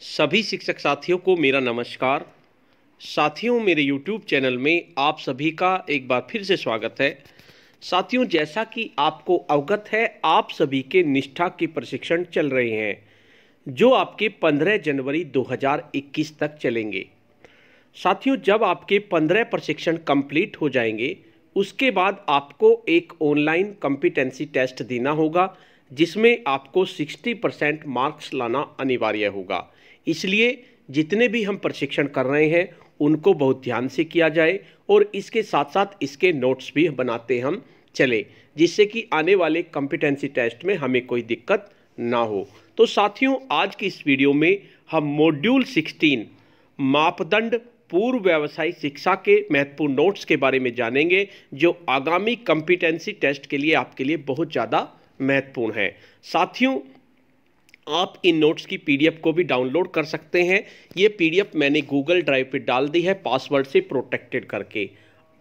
सभी शिक्षक साथियों को मेरा नमस्कार साथियों मेरे YouTube चैनल में आप सभी का एक बार फिर से स्वागत है साथियों जैसा कि आपको अवगत है आप सभी के निष्ठा के प्रशिक्षण चल रहे हैं जो आपके 15 जनवरी 2021 तक चलेंगे साथियों जब आपके 15 प्रशिक्षण कंप्लीट हो जाएंगे उसके बाद आपको एक ऑनलाइन कॉम्पिटेंसी टेस्ट देना होगा जिसमें आपको 60 परसेंट मार्क्स लाना अनिवार्य होगा इसलिए जितने भी हम प्रशिक्षण कर रहे हैं उनको बहुत ध्यान से किया जाए और इसके साथ साथ इसके नोट्स भी बनाते हम चले जिससे कि आने वाले कॉम्पिटेंसी टेस्ट में हमें कोई दिक्कत ना हो तो साथियों आज की इस वीडियो में हम मॉड्यूल 16 मापदंड पूर्व व्यवसायिक शिक्षा के महत्वपूर्ण नोट्स के बारे में जानेंगे जो आगामी कॉम्पिटेंसी टेस्ट के लिए आपके लिए बहुत ज़्यादा महत्वपूर्ण है साथियों आप इन नोट्स की पीडीएफ को भी डाउनलोड कर सकते हैं ये पीडीएफ मैंने गूगल ड्राइव पे डाल दी है पासवर्ड से प्रोटेक्टेड करके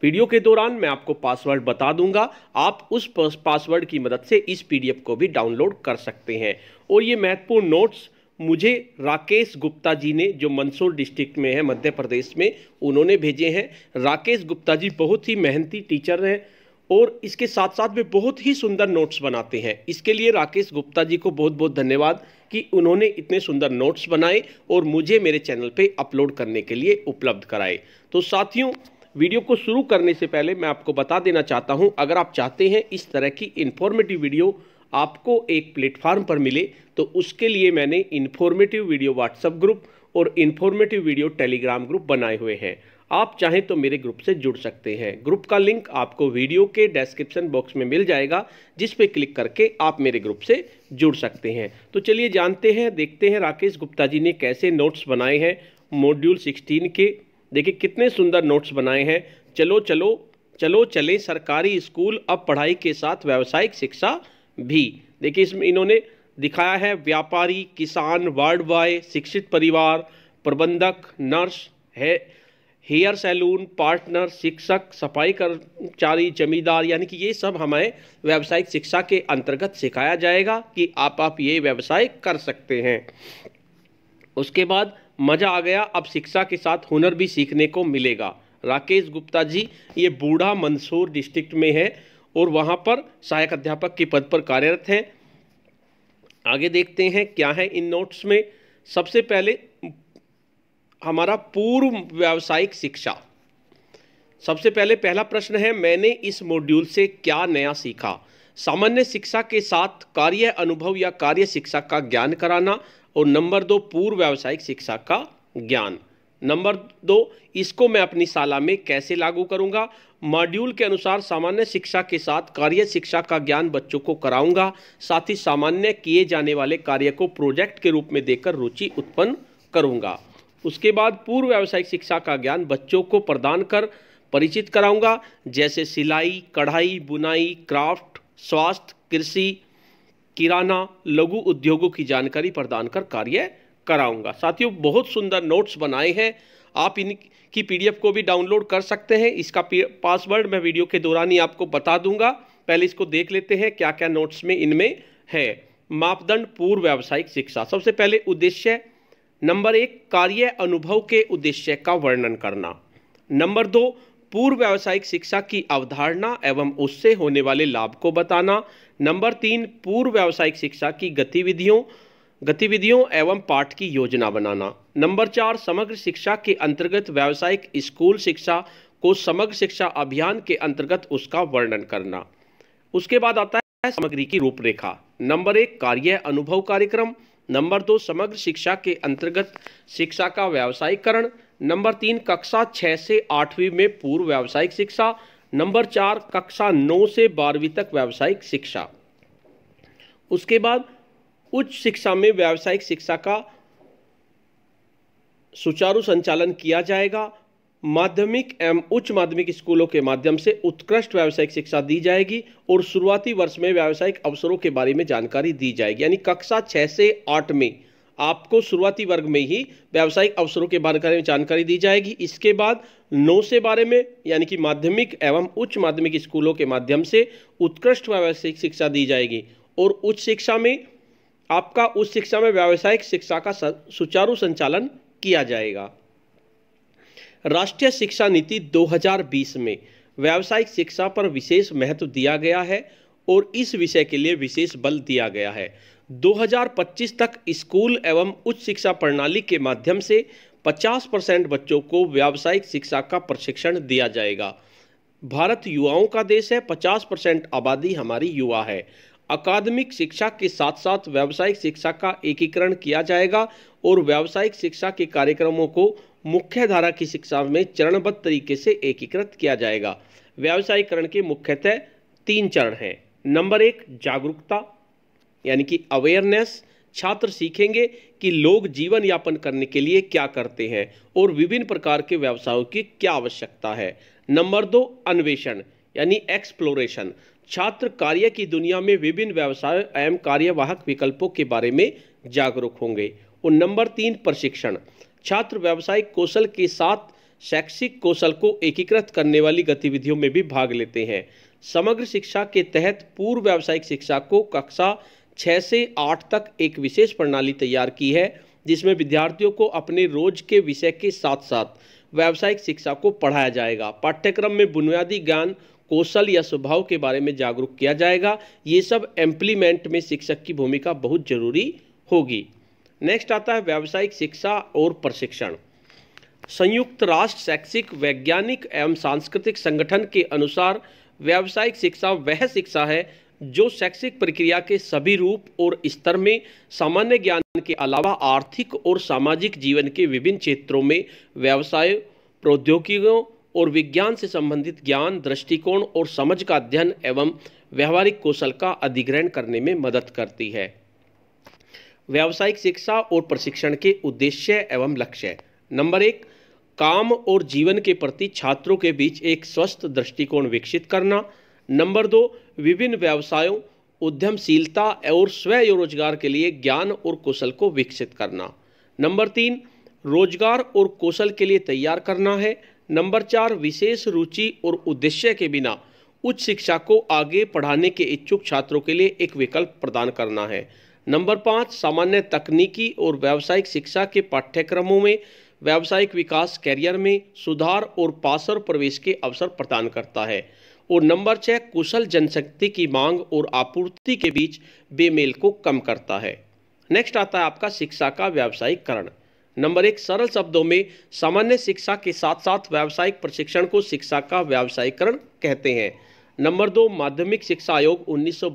वीडियो के दौरान मैं आपको पासवर्ड बता दूंगा आप उस पासवर्ड की मदद से इस पीडीएफ को भी डाउनलोड कर सकते हैं और ये महत्वपूर्ण नोट्स मुझे राकेश गुप्ता जी ने जो मंदसौर डिस्ट्रिक्ट में है मध्य प्रदेश में उन्होंने भेजे हैं राकेश गुप्ता जी बहुत ही मेहनती टीचर हैं और इसके साथ साथ वे बहुत ही सुंदर नोट्स बनाते हैं इसके लिए राकेश गुप्ता जी को बहुत बहुत धन्यवाद कि उन्होंने इतने सुंदर नोट्स बनाए और मुझे मेरे चैनल पे अपलोड करने के लिए उपलब्ध कराए तो साथियों वीडियो को शुरू करने से पहले मैं आपको बता देना चाहता हूँ अगर आप चाहते हैं इस तरह की इन्फॉर्मेटिव वीडियो आपको एक प्लेटफार्म पर मिले तो उसके लिए मैंने इन्फॉर्मेटिव वीडियो व्हाट्सएप ग्रुप और इन्फॉर्मेटिव वीडियो टेलीग्राम ग्रुप बनाए हुए हैं आप चाहें तो मेरे ग्रुप से जुड़ सकते हैं ग्रुप का लिंक आपको वीडियो के डिस्क्रिप्शन बॉक्स में मिल जाएगा जिस पे क्लिक करके आप मेरे ग्रुप से जुड़ सकते हैं तो चलिए जानते हैं देखते हैं राकेश गुप्ता जी ने कैसे नोट्स बनाए हैं मॉड्यूल सिक्सटीन के देखिए कितने सुंदर नोट्स बनाए हैं चलो चलो चलो चलें सरकारी स्कूल अब पढ़ाई के साथ व्यावसायिक शिक्षा भी देखिए इसमें इन्होंने दिखाया है व्यापारी किसान वार्ड बॉय शिक्षित परिवार प्रबंधक नर्स है हेयर सैलून पार्टनर शिक्षक सफाई कर्मचारी जमींदार यानी कि ये सब हमें व्यावसायिक शिक्षा के अंतर्गत सिखाया जाएगा कि आप आप ये व्यवसाय कर सकते हैं उसके बाद मज़ा आ गया अब शिक्षा के साथ हुनर भी सीखने को मिलेगा राकेश गुप्ता जी ये बूढ़ा मंसूर डिस्ट्रिक्ट में है और वहाँ पर सहायक अध्यापक के पद पर कार्यरत हैं आगे देखते हैं क्या है इन नोट्स में सबसे पहले हमारा पूर्व व्यावसायिक शिक्षा सबसे पहले पहला प्रश्न है मैंने इस मॉड्यूल से क्या नया सीखा सामान्य शिक्षा के साथ कार्य अनुभव या कार्य शिक्षा का ज्ञान कराना और नंबर दो पूर्व व्यावसायिक शिक्षा का ज्ञान नंबर दो इसको मैं अपनी शाला में कैसे लागू करूंगा मॉड्यूल के अनुसार सामान्य शिक्षा के साथ कार्य शिक्षा का ज्ञान बच्चों को कराऊंगा साथ ही सामान्य किए जाने वाले कार्य को प्रोजेक्ट के रूप में देकर रुचि उत्पन्न करूंगा उसके बाद पूर्व व्यावसायिक शिक्षा का ज्ञान बच्चों को प्रदान कर परिचित कराऊंगा जैसे सिलाई कढ़ाई बुनाई क्राफ्ट स्वास्थ्य कृषि किराना लघु उद्योगों की जानकारी प्रदान कर कार्य कराऊंगा साथियों बहुत सुंदर नोट्स बनाए हैं आप इनकी पीडीएफ को भी डाउनलोड कर सकते हैं इसका पासवर्ड मैं वीडियो के दौरान ही आपको बता दूंगा पहले इसको देख लेते हैं क्या क्या नोट्स में इनमें है मापदंड पूर्व व्यावसायिक शिक्षा सबसे पहले उद्देश्य नंबर एक कार्य अनुभव के उद्देश्य का वर्णन करना नंबर दो पूर्व व्यावसायिक शिक्षा की अवधारणा एवं उससे होने वाले लाभ को बताना नंबर तीन पूर्व व्यावसायिक शिक्षा की गतिविधियों गतिविधियों एवं पाठ की योजना बनाना नंबर चार समग्र शिक्षा के अंतर्गत व्यावसायिक स्कूल शिक्षा को समग्र शिक्षा अभियान के अंतर्गत उसका वर्णन करना उसके बाद आता है सामग्री की रूपरेखा नंबर एक कार्य अनुभव कार्यक्रम नंबर दो समग्र शिक्षा के अंतर्गत शिक्षा का व्यावसायिकरण नंबर तीन कक्षा छः से आठवीं में पूर्व व्यावसायिक शिक्षा नंबर चार कक्षा नौ से बारहवीं तक व्यावसायिक शिक्षा उसके बाद उच्च शिक्षा में व्यावसायिक शिक्षा का सुचारू संचालन किया जाएगा माध्यमिक एवं उच्च माध्यमिक स्कूलों के माध्यम से उत्कृष्ट व्यावसायिक शिक्षा दी जाएगी और शुरुआती वर्ष में व्यावसायिक अवसरों के बारे में जानकारी दी जाएगी यानी कक्षा छः से आठ में आपको शुरुआती वर्ग में ही व्यावसायिक अवसरों के बारे में जानकारी दी जाएगी इसके बाद नौ से बारे में यानी कि माध्यमिक एवं उच्च माध्यमिक स्कूलों के माध्यम से उत्कृष्ट व्यावसायिक शिक्षा दी जाएगी और उच्च शिक्षा में आपका उच्च शिक्षा में व्यावसायिक शिक्षा का सुचारू संचालन किया जाएगा राष्ट्रीय शिक्षा नीति 2020 में व्यावसायिक शिक्षा पर विशेष महत्व दिया गया है और इस विषय के लिए विशेष बल दिया गया है 2025 तक स्कूल एवं उच्च शिक्षा प्रणाली के माध्यम से 50 परसेंट बच्चों को व्यावसायिक शिक्षा का प्रशिक्षण दिया जाएगा भारत युवाओं का देश है 50 परसेंट आबादी हमारी युवा है अकादमिक शिक्षा के साथ साथ व्यावसायिक शिक्षा का एकीकरण किया जाएगा और व्यावसायिक शिक्षा के कार्यक्रमों को मुख्य धारा की शिक्षा में चरणबद्ध तरीके से एकीकृत किया जाएगा व्यावसायीकरण के मुख्यतः तीन चरण हैं नंबर एक जागरूकता यानी कि अवेयरनेस छात्र सीखेंगे कि लोग जीवन यापन करने के लिए क्या करते हैं और विभिन्न प्रकार के व्यवसायों की क्या आवश्यकता है नंबर दो अन्वेषण यानी एक्सप्लोरेशन छात्र कार्य की दुनिया में विभिन्न व्यवसाय एवं कार्यवाहक विकल्पों के बारे में जागरूक होंगे और नंबर तीन प्रशिक्षण छात्र व्यावसायिक कौशल के साथ शैक्षिक कौशल को एकीकृत करने वाली गतिविधियों में भी भाग लेते हैं समग्र शिक्षा के तहत पूर्व व्यावसायिक शिक्षा को कक्षा छः से आठ तक एक विशेष प्रणाली तैयार की है जिसमें विद्यार्थियों को अपने रोज के विषय के साथ साथ व्यावसायिक शिक्षा को पढ़ाया जाएगा पाठ्यक्रम में बुनियादी ज्ञान कौशल या स्वभाव के बारे में जागरूक किया जाएगा ये सब एम्प्लीमेंट में शिक्षक की भूमिका बहुत जरूरी होगी नेक्स्ट आता है व्यावसायिक शिक्षा और प्रशिक्षण संयुक्त राष्ट्र शैक्षिक वैज्ञानिक एवं सांस्कृतिक संगठन के अनुसार व्यावसायिक शिक्षा वह शिक्षा है जो शैक्षिक प्रक्रिया के सभी रूप और स्तर में सामान्य ज्ञान के अलावा आर्थिक और सामाजिक जीवन के विभिन्न क्षेत्रों में व्यवसाय प्रौद्योगिकियों और विज्ञान से संबंधित ज्ञान दृष्टिकोण और समझ का अध्ययन एवं व्यवहारिक कौशल का अधिग्रहण करने में मदद करती है व्यावसायिक शिक्षा और प्रशिक्षण के उद्देश्य एवं लक्ष्य नंबर एक काम और जीवन के प्रति छात्रों के बीच एक स्वस्थ दृष्टिकोण विकसित करना नंबर दो विभिन्न व्यवसायों उद्यमशीलता और स्वरोजगार के लिए ज्ञान और कौशल को विकसित करना नंबर तीन रोजगार और कौशल के लिए तैयार करना है नंबर चार विशेष रुचि और उद्देश्य के बिना उच्च शिक्षा को आगे पढ़ाने के इच्छुक छात्रों के लिए एक विकल्प प्रदान करना है नंबर पाँच सामान्य तकनीकी और व्यावसायिक शिक्षा के पाठ्यक्रमों में व्यावसायिक विकास कैरियर में सुधार और पासर प्रवेश के अवसर प्रदान करता है और नंबर छः कुशल जनशक्ति की मांग और आपूर्ति के बीच बेमेल को कम करता है नेक्स्ट आता है आपका शिक्षा का व्यावसायिककरण नंबर एक सरल शब्दों में सामान्य शिक्षा के साथ साथ व्यावसायिक प्रशिक्षण को शिक्षा का व्यावसायिकरण कहते हैं नंबर दो माध्यमिक शिक्षा आयोग उन्नीस सौ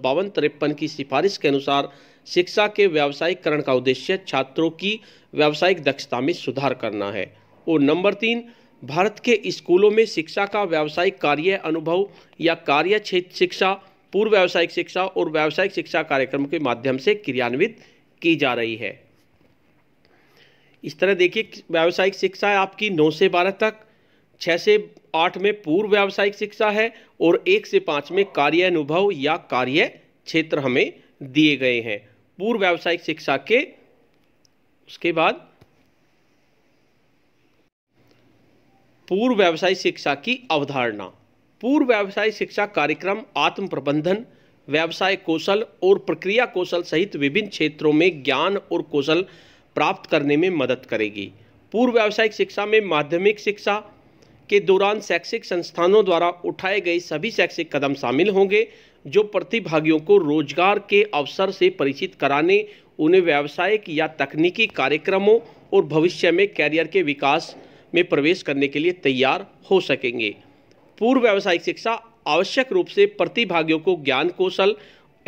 की सिफारिश के अनुसार शिक्षा के व्यावसायिकरण का उद्देश्य छात्रों की व्यावसायिक दक्षता में सुधार करना है और नंबर तीन भारत के स्कूलों में शिक्षा का व्यावसायिक कार्य अनुभव या कार्य क्षेत्र शिक्षा पूर्व व्यावसायिक शिक्षा और व्यावसायिक शिक्षा कार्यक्रम के माध्यम से क्रियान्वित की जा रही है इस तरह देखिए व्यावसायिक शिक्षा है आपकी नौ से बारह तक छः से आठ में पूर्व व्यावसायिक शिक्षा है और एक से पाँच में कार्य अनुभव या कार्य क्षेत्र हमें दिए गए हैं पूर्व व्यावसायिक शिक्षा के उसके बाद पूर्व व्यावसायिक शिक्षा की अवधारणा पूर्व व्यावसायिक शिक्षा कार्यक्रम आत्म प्रबंधन व्यवसाय कौशल और प्रक्रिया कौशल सहित विभिन्न क्षेत्रों में ज्ञान और कौशल प्राप्त करने में मदद करेगी पूर्व व्यावसायिक शिक्षा में माध्यमिक शिक्षा के दौरान शैक्षिक संस्थानों द्वारा उठाए गए सभी शैक्षिक कदम शामिल होंगे जो प्रतिभागियों को रोजगार के अवसर से परिचित कराने उन्हें व्यावसायिक या तकनीकी कार्यक्रमों और भविष्य में कैरियर के विकास में प्रवेश करने के लिए तैयार हो सकेंगे पूर्व व्यावसायिक शिक्षा आवश्यक रूप से प्रतिभागियों को ज्ञान कौशल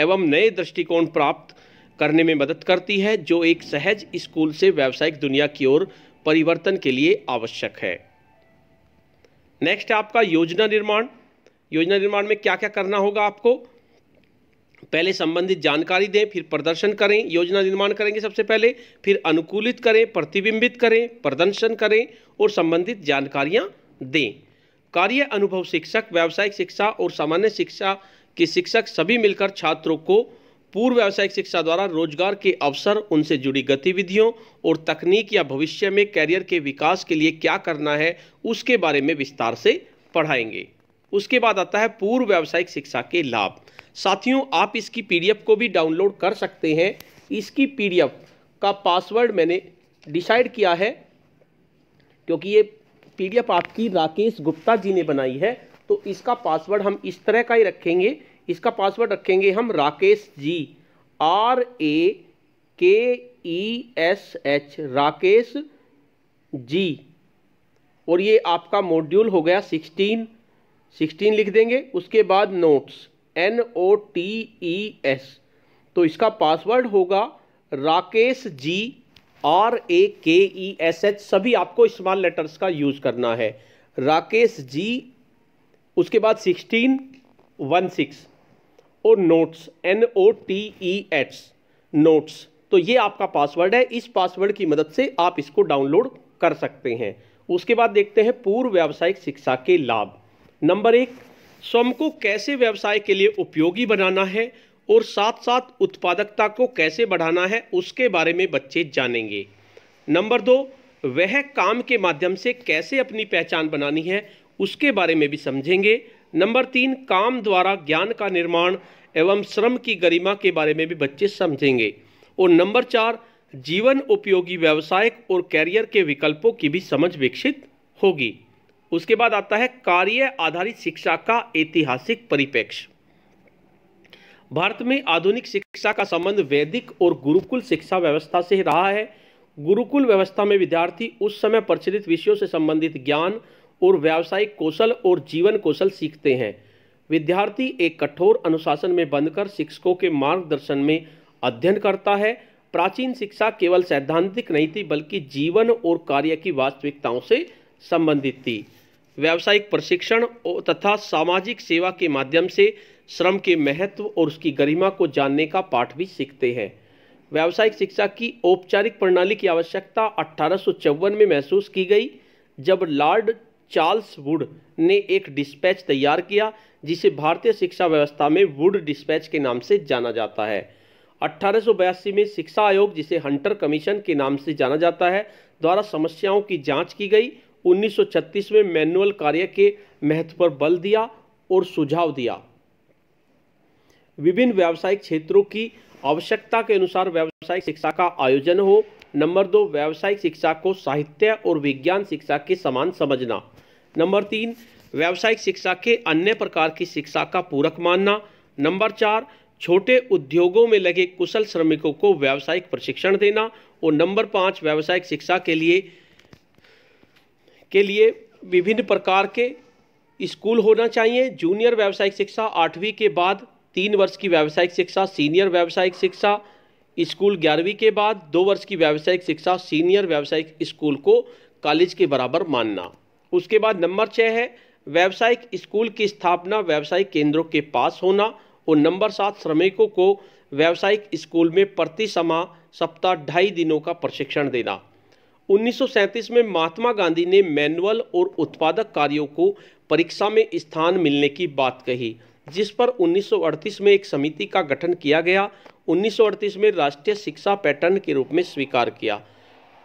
एवं नए दृष्टिकोण प्राप्त करने में मदद करती है जो एक सहज स्कूल से व्यावसायिक दुनिया की ओर परिवर्तन के लिए आवश्यक है नेक्स्ट आपका योजना निर्माण योजना निर्माण में क्या क्या करना होगा आपको पहले संबंधित जानकारी दें फिर प्रदर्शन करें योजना निर्माण करेंगे सबसे पहले फिर अनुकूलित करें प्रतिबिंबित करें प्रदर्शन करें और संबंधित जानकारियाँ दें कार्य अनुभव शिक्षक व्यावसायिक शिक्षा और सामान्य शिक्षा के शिक्षक सभी मिलकर छात्रों को पूर्व व्यावसायिक शिक्षा द्वारा रोजगार के अवसर उनसे जुड़ी गतिविधियों और तकनीक या भविष्य में कैरियर के विकास के लिए क्या करना है उसके बारे में विस्तार से पढ़ाएंगे उसके बाद आता है पूर्व व्यावसायिक शिक्षा के लाभ साथियों आप इसकी पीडीएफ को भी डाउनलोड कर सकते हैं इसकी पीडीएफ का पासवर्ड मैंने डिसाइड किया है क्योंकि ये पीडीएफ आपकी राकेश गुप्ता जी ने बनाई है तो इसका पासवर्ड हम इस तरह का ही रखेंगे इसका पासवर्ड रखेंगे हम राकेश जी R A K E S H Rakesh ji और ये आपका मॉड्यूल हो गया सिक्सटीन सिक्सटीन लिख देंगे उसके बाद notes N O T E S तो इसका पासवर्ड होगा राकेश जी R A K E S H सभी आपको स्मॉल लेटर्स का यूज़ करना है राकेश जी उसके बाद सिक्सटीन वन सिक्स और notes N O T E H notes तो ये आपका पासवर्ड है इस पासवर्ड की मदद से आप इसको डाउनलोड कर सकते हैं उसके बाद देखते हैं पूर्व व्यावसायिक शिक्षा के लाभ नंबर एक स्वयं को कैसे व्यवसाय के लिए उपयोगी बनाना है और साथ साथ उत्पादकता को कैसे बढ़ाना है उसके बारे में बच्चे जानेंगे नंबर दो वह काम के माध्यम से कैसे अपनी पहचान बनानी है उसके बारे में भी समझेंगे नंबर तीन काम द्वारा ज्ञान का निर्माण एवं श्रम की गरिमा के बारे में भी बच्चे समझेंगे और नंबर चार जीवन उपयोगी व्यावसायिक और कैरियर के विकल्पों की भी समझ विकसित होगी उसके बाद आता है कार्य आधारित शिक्षा का ऐतिहासिक परिपेक्ष भारत में आधुनिक शिक्षा का संबंध वैदिक और गुरुकुल शिक्षा व्यवस्था से रहा है गुरुकुल व्यवस्था में विद्यार्थी उस समय प्रचलित विषयों से संबंधित ज्ञान और व्यावसायिक कौशल और जीवन कौशल सीखते हैं विद्यार्थी एक कठोर अनुशासन में बंधकर शिक्षकों के मार्गदर्शन में अध्ययन करता है प्राचीन शिक्षा केवल सैद्धांतिक नहीं थी बल्कि जीवन और कार्य की वास्तविकताओं से संबंधित थी व्यावसायिक प्रशिक्षण तथा सामाजिक सेवा के माध्यम से श्रम के महत्व और उसकी गरिमा को जानने का पाठ भी सीखते हैं व्यावसायिक शिक्षा की औपचारिक प्रणाली की आवश्यकता अठारह में महसूस की गई जब लॉर्ड चार्ल्स वुड ने एक डिस्पैच तैयार किया जिसे भारतीय शिक्षा व्यवस्था में वुड डिस्पैच के नाम से जाना जाता है अट्ठारह में शिक्षा आयोग जिसे हंटर कमीशन के नाम से जाना जाता है द्वारा समस्याओं की जांच की गई 1936 में मैनुअल कार्य के महत्व पर बल दिया और सुझाव दिया विभिन्न व्यावसायिक क्षेत्रों की आवश्यकता के अनुसार व्यावसायिक शिक्षा का आयोजन हो नंबर दो व्यावसायिक शिक्षा को साहित्य और विज्ञान शिक्षा के समान समझना नंबर तीन व्यावसायिक शिक्षा के अन्य प्रकार की शिक्षा का पूरक मानना नंबर चार छोटे उद्योगों में लगे कुशल श्रमिकों को व्यावसायिक प्रशिक्षण देना और नंबर पाँच व्यावसायिक शिक्षा के लिए के लिए विभिन्न प्रकार के स्कूल होना चाहिए जूनियर व्यावसायिक शिक्षा आठवीं के बाद तीन वर्ष की व्यावसायिक शिक्षा सीनियर व्यावसायिक शिक्षा स्कूल ग्यारहवीं के बाद दो वर्ष की व्यावसायिक शिक्षा सीनियर व्यावसायिक स्कूल को कॉलेज के बराबर मानना उसके बाद नंबर छः है व्यावसायिक स्कूल की स्थापना व्यावसायिक केंद्रों के पास होना और नंबर सात श्रमिकों को व्यावसायिक स्कूल में प्रति समा सप्ताह ढाई दिनों का प्रशिक्षण देना 1937 में महात्मा गांधी ने मैनुअल और उत्पादक कार्यों को परीक्षा में स्थान मिलने की बात कही जिस पर 1938 में एक समिति का गठन किया गया 1938 में राष्ट्रीय शिक्षा पैटर्न के रूप में स्वीकार किया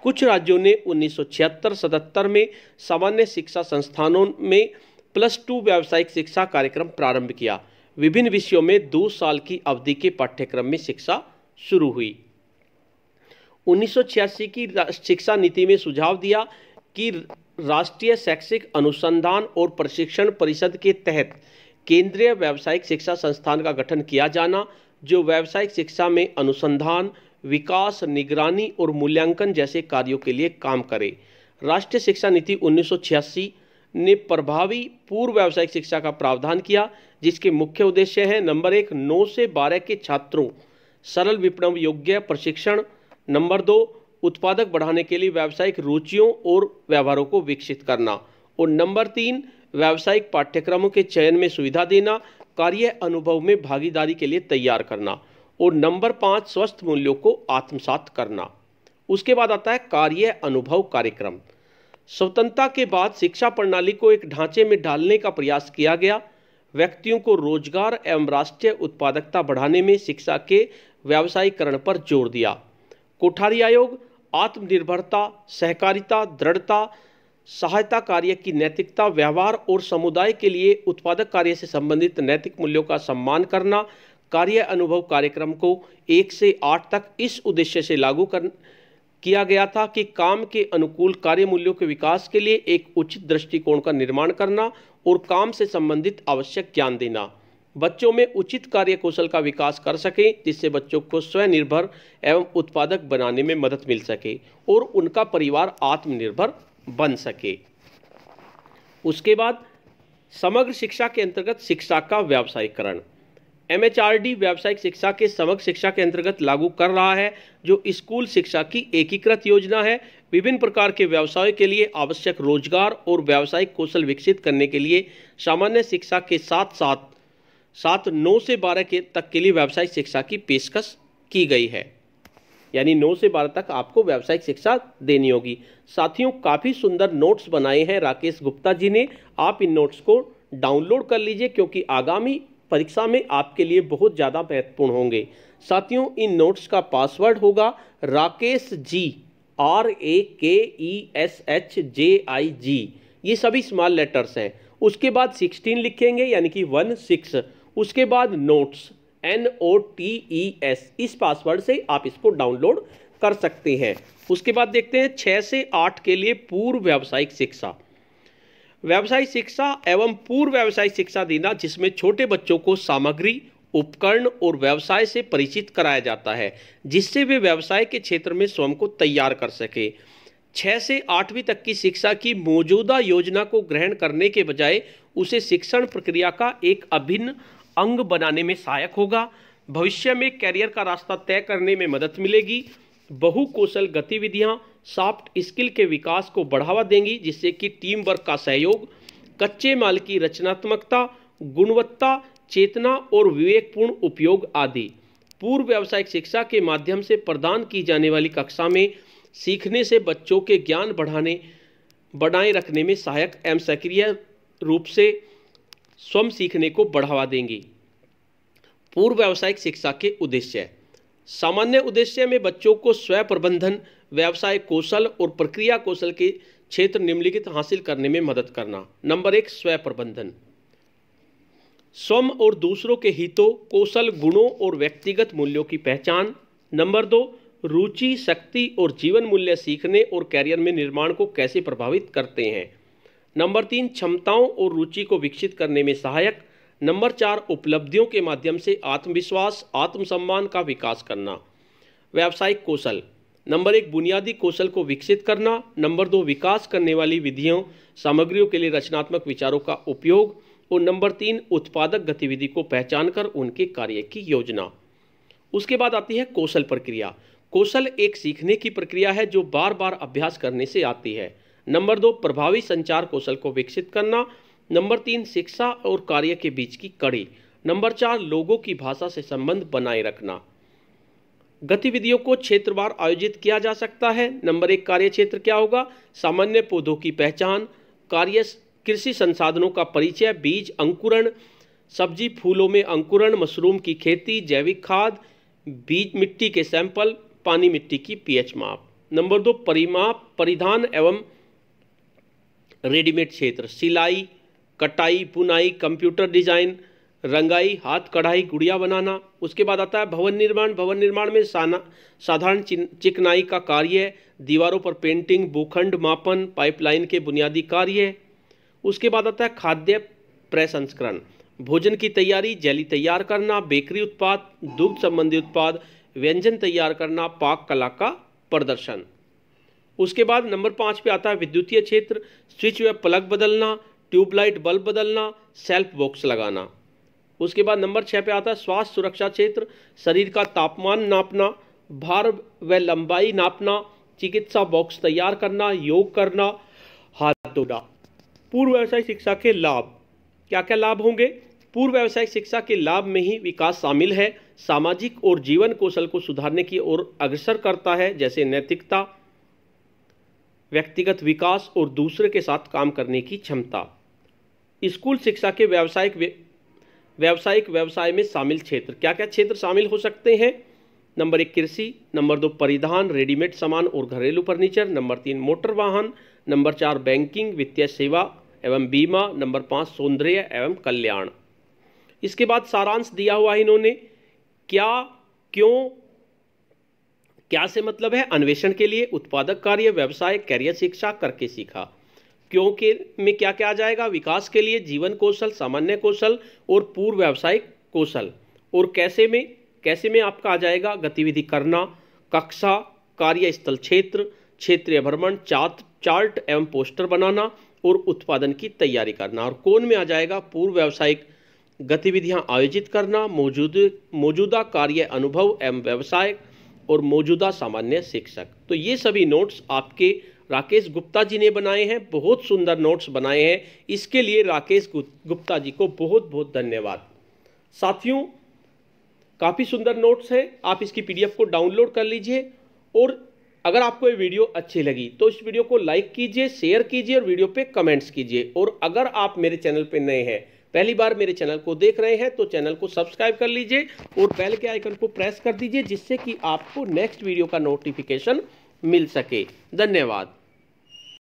कुछ राज्यों ने 1976-77 में सामान्य शिक्षा संस्थानों में प्लस टू व्यावसायिक शिक्षा कार्यक्रम प्रारंभ किया विभिन्न विषयों में दो साल की अवधि के पाठ्यक्रम में शिक्षा शुरू हुई 1986 की शिक्षा नीति में सुझाव दिया कि राष्ट्रीय शैक्षिक अनुसंधान और प्रशिक्षण परिषद के तहत केंद्रीय व्यावसायिक शिक्षा संस्थान का गठन किया जाना जो व्यावसायिक शिक्षा में अनुसंधान विकास निगरानी और मूल्यांकन जैसे कार्यों के लिए काम करे राष्ट्रीय शिक्षा नीति उन्नीस ने प्रभावी पूर्व व्यावसायिक शिक्षा का प्रावधान किया जिसके मुख्य उद्देश्य हैं नंबर एक नौ से बारह के छात्रों सरल विपणन योग्य प्रशिक्षण नंबर दो उत्पादक बढ़ाने के लिए व्यावसायिक रुचियों और व्यवहारों को विकसित करना और नंबर तीन व्यावसायिक पाठ्यक्रमों के चयन में सुविधा देना कार्य अनुभव में भागीदारी के लिए तैयार करना और नंबर पाँच स्वस्थ मूल्यों को आत्मसात करना उसके बाद आता है कार्य अनुभव कार्यक्रम स्वतंत्रता के बाद शिक्षा प्रणाली को एक ढांचे में ढालने का प्रयास किया गया व्यक्तियों को रोजगार एवं राष्ट्रीय उत्पादकता बढ़ाने में शिक्षा के व्यावसायीकरण पर जोर दिया कोठारी आयोग आत्मनिर्भरता सहकारिता दृढ़ता सहायता कार्य की नैतिकता व्यवहार और समुदाय के लिए उत्पादक कार्य से संबंधित नैतिक मूल्यों का सम्मान करना कार्य अनुभव कार्यक्रम को एक से आठ तक इस उद्देश्य से लागू कर किया गया था कि काम के अनुकूल कार्य मूल्यों के विकास के लिए एक उचित दृष्टिकोण का निर्माण करना और काम से संबंधित आवश्यक ज्ञान देना बच्चों में उचित कार्य कौशल का विकास कर सकें जिससे बच्चों को स्वनिर्भर एवं उत्पादक बनाने में मदद मिल सके और उनका परिवार आत्मनिर्भर बन सके उसके बाद समग्र शिक्षा के अंतर्गत शिक्षा का व्यावसायिकरण एम व्यावसायिक शिक्षा के समग्र शिक्षा के अंतर्गत लागू कर रहा है जो स्कूल शिक्षा की एकीकृत योजना है विभिन्न प्रकार के व्यवसाय के लिए आवश्यक रोजगार और व्यावसायिक कौशल विकसित करने के लिए सामान्य शिक्षा के साथ साथ साथ नौ से बारह के तक के लिए व्यावसायिक शिक्षा की पेशकश की गई है यानी नौ से बारह तक आपको व्यावसायिक शिक्षा देनी होगी साथियों काफ़ी सुंदर नोट्स बनाए हैं राकेश गुप्ता जी ने आप इन नोट्स को डाउनलोड कर लीजिए क्योंकि आगामी परीक्षा में आपके लिए बहुत ज़्यादा महत्वपूर्ण होंगे साथियों इन नोट्स का पासवर्ड होगा राकेश जी R A K E S H J आई जी ये सभी स्मॉल लेटर्स हैं उसके बाद सिक्सटीन लिखेंगे यानी कि वन सिक्स उसके बाद notes N O T E S इस पासवर्ड से आप इसको डाउनलोड कर सकते हैं उसके बाद देखते हैं छः से आठ के लिए पूर्व व्यावसायिक शिक्षा व्यावसायिक शिक्षा एवं पूर्व व्यावसायिक शिक्षा देना जिसमें छोटे बच्चों को सामग्री उपकरण और व्यवसाय से परिचित कराया जाता है जिससे वे व्यवसाय के क्षेत्र में स्वयं को तैयार कर सके छः से आठवीं तक की शिक्षा की मौजूदा योजना को ग्रहण करने के बजाय उसे शिक्षण प्रक्रिया का एक अभिन्न अंग बनाने में सहायक होगा भविष्य में कैरियर का रास्ता तय करने में मदद मिलेगी बहुकौशल गतिविधियां सॉफ्ट स्किल के विकास को बढ़ावा देंगी जिससे कि टीम वर्क का सहयोग कच्चे माल की रचनात्मकता गुणवत्ता चेतना और विवेकपूर्ण उपयोग आदि पूर्व व्यावसायिक शिक्षा के माध्यम से प्रदान की जाने वाली कक्षा में सीखने से बच्चों के ज्ञान बढ़ाने बनाए रखने में सहायक एवं सक्रिय रूप से स्वयं सीखने को बढ़ावा देंगी पूर्व व्यावसायिक शिक्षा के उद्देश्य सामान्य उद्देश्य में बच्चों को स्वय प्रबंधन व्यवसाय कौशल और प्रक्रिया कौशल के क्षेत्र निम्नलिखित हासिल करने में मदद करना नंबर एक स्वयं प्रबंधन स्वयं और दूसरों के हितों कौशल गुणों और व्यक्तिगत मूल्यों की पहचान नंबर दो रुचि शक्ति और जीवन मूल्य सीखने और कैरियर में निर्माण को कैसे प्रभावित करते हैं नंबर तीन क्षमताओं और रुचि को विकसित करने में सहायक नंबर चार उपलब्धियों के माध्यम से आत्मविश्वास आत्मसम्मान का विकास करना व्यावसायिक कौशल नंबर एक बुनियादी कौशल को विकसित करना नंबर दो विकास करने वाली विधियों सामग्रियों के लिए रचनात्मक विचारों का उपयोग और नंबर तीन उत्पादक गतिविधि को पहचान कर उनके कार्य की योजना उसके बाद आती है कौशल प्रक्रिया कौशल एक सीखने की प्रक्रिया है जो बार बार अभ्यास करने से आती है नंबर दो प्रभावी संचार कौशल को विकसित करना नंबर तीन शिक्षा और कार्य के बीच की कड़ी नंबर चार लोगों की भाषा से संबंध बनाए रखना गतिविधियों को क्षेत्रवार आयोजित किया जा सकता है नंबर एक कार्य क्षेत्र क्या होगा सामान्य पौधों की पहचान कार्य कृषि संसाधनों का परिचय बीज अंकुरण सब्जी फूलों में अंकुरण मशरूम की खेती जैविक खाद बीज मिट्टी के सैंपल पानी मिट्टी की पीएच माप नंबर दो परिमाप परिधान एवं रेडीमेड क्षेत्र सिलाई कटाई बुनाई कंप्यूटर डिज़ाइन रंगाई हाथ कढ़ाई गुड़िया बनाना उसके बाद आता है भवन निर्माण भवन निर्माण में साना साधारण चिकनाई का कार्य दीवारों पर पेंटिंग भूखंड मापन पाइपलाइन के बुनियादी कार्य उसके बाद आता है खाद्य प्रसंस्करण भोजन की तैयारी जैली तैयार करना बेकरी उत्पाद दुग्ध संबंधी उत्पाद व्यंजन तैयार करना पाक कला का प्रदर्शन उसके बाद नंबर पाँच पे आता है विद्युतीय क्षेत्र स्विच व प्लग बदलना ट्यूबलाइट बल्ब बदलना सेल्फ बॉक्स लगाना उसके बाद नंबर छः पे आता है स्वास्थ्य सुरक्षा क्षेत्र शरीर का तापमान नापना भार व लंबाई नापना चिकित्सा बॉक्स तैयार करना योग करना हाथ धोना पूर्व व्यावसायिक शिक्षा के लाभ क्या क्या लाभ होंगे पूर्व व्यावसायिक शिक्षा के लाभ में ही विकास शामिल है सामाजिक और जीवन कौशल को सुधारने की ओर अग्रसर करता है जैसे नैतिकता व्यक्तिगत विकास और दूसरे के साथ काम करने की क्षमता स्कूल शिक्षा के व्यावसायिक व्यावसायिक व्यवसाय में शामिल क्षेत्र क्या क्या क्षेत्र शामिल हो सकते हैं नंबर एक कृषि नंबर दो परिधान रेडीमेड सामान और घरेलू फर्नीचर नंबर तीन मोटर वाहन नंबर चार बैंकिंग वित्तीय सेवा एवं बीमा नंबर पाँच सौंदर्य एवं कल्याण इसके बाद सारांश दिया हुआ है इन्होंने क्या क्यों क्या से मतलब है अन्वेषण के लिए उत्पादक कार्य व्यवसाय कैरियर शिक्षा करके सीखा क्यों में क्या क्या आ जाएगा विकास के लिए जीवन कौशल सामान्य कौशल और पूर्व व्यावसायिक कौशल और कैसे में कैसे में आपका आ जाएगा गतिविधि करना कक्षा कार्यस्थल क्षेत्र क्षेत्रीय भ्रमण चार्ट चार्ट एवं पोस्टर बनाना और उत्पादन की तैयारी करना और कौन में आ जाएगा पूर्व व्यावसायिक गतिविधियां आयोजित करना मौजूद मौजूदा कार्य अनुभव एवं व्यवसायिक और मौजूदा सामान्य शिक्षक तो ये सभी नोट्स आपके राकेश गुप्ता जी ने बनाए हैं बहुत सुंदर नोट्स बनाए हैं इसके लिए राकेश गुप्ता जी को बहुत बहुत धन्यवाद साथियों काफ़ी सुंदर नोट्स है आप इसकी पीडीएफ को डाउनलोड कर लीजिए और अगर आपको ये वीडियो अच्छी लगी तो इस वीडियो को लाइक कीजिए शेयर कीजिए और वीडियो पे कमेंट्स कीजिए और अगर आप मेरे चैनल पे नए हैं पहली बार मेरे चैनल को देख रहे हैं तो चैनल को सब्सक्राइब कर लीजिए और बेल के आइकन को प्रेस कर दीजिए जिससे कि आपको नेक्स्ट वीडियो का नोटिफिकेशन मिल सके धन्यवाद